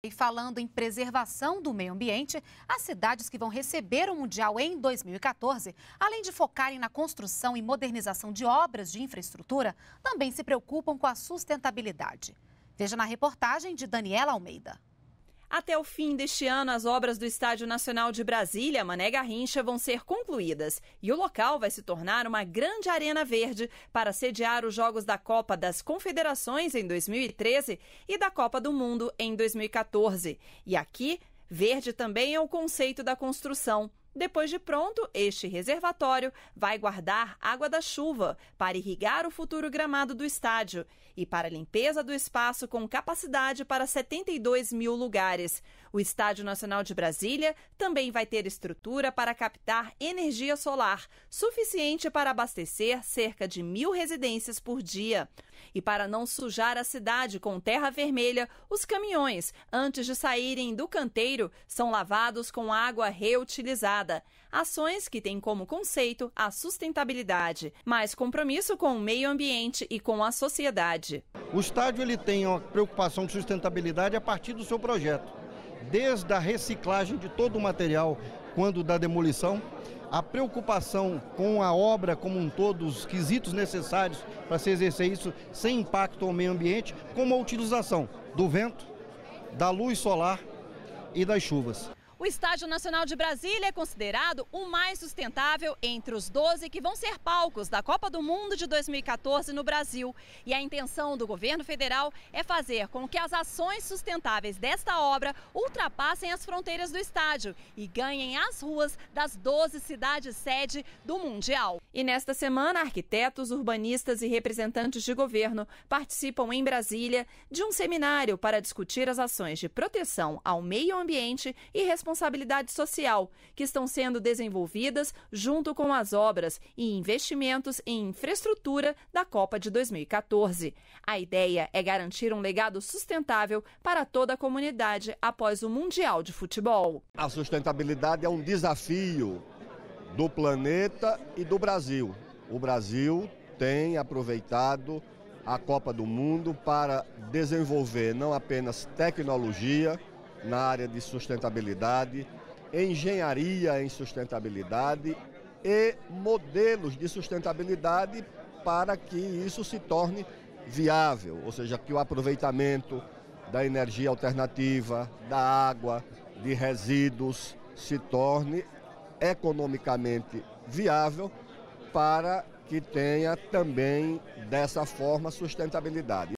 E falando em preservação do meio ambiente, as cidades que vão receber o Mundial em 2014, além de focarem na construção e modernização de obras de infraestrutura, também se preocupam com a sustentabilidade. Veja na reportagem de Daniela Almeida. Até o fim deste ano, as obras do Estádio Nacional de Brasília, Mané Garrincha, vão ser concluídas e o local vai se tornar uma grande arena verde para sediar os Jogos da Copa das Confederações em 2013 e da Copa do Mundo em 2014. E aqui, verde também é o conceito da construção. Depois de pronto, este reservatório vai guardar água da chuva para irrigar o futuro gramado do estádio e para limpeza do espaço com capacidade para 72 mil lugares. O Estádio Nacional de Brasília também vai ter estrutura para captar energia solar, suficiente para abastecer cerca de mil residências por dia. E para não sujar a cidade com terra vermelha, os caminhões, antes de saírem do canteiro, são lavados com água reutilizada. Ações que têm como conceito a sustentabilidade, mais compromisso com o meio ambiente e com a sociedade. O estádio ele tem uma preocupação com sustentabilidade a partir do seu projeto, desde a reciclagem de todo o material quando da demolição, a preocupação com a obra como um todo, os quesitos necessários para se exercer isso sem impacto ao meio ambiente, como a utilização do vento, da luz solar e das chuvas. O Estádio Nacional de Brasília é considerado o mais sustentável entre os 12 que vão ser palcos da Copa do Mundo de 2014 no Brasil. E a intenção do governo federal é fazer com que as ações sustentáveis desta obra ultrapassem as fronteiras do estádio e ganhem as ruas das 12 cidades sede do Mundial. E nesta semana, arquitetos, urbanistas e representantes de governo participam em Brasília de um seminário para discutir as ações de proteção ao meio ambiente e responsabilidade responsabilidade social, que estão sendo desenvolvidas junto com as obras e investimentos em infraestrutura da Copa de 2014. A ideia é garantir um legado sustentável para toda a comunidade após o Mundial de Futebol. A sustentabilidade é um desafio do planeta e do Brasil. O Brasil tem aproveitado a Copa do Mundo para desenvolver não apenas tecnologia, na área de sustentabilidade, engenharia em sustentabilidade e modelos de sustentabilidade para que isso se torne viável, ou seja, que o aproveitamento da energia alternativa, da água, de resíduos se torne economicamente viável para que tenha também dessa forma sustentabilidade.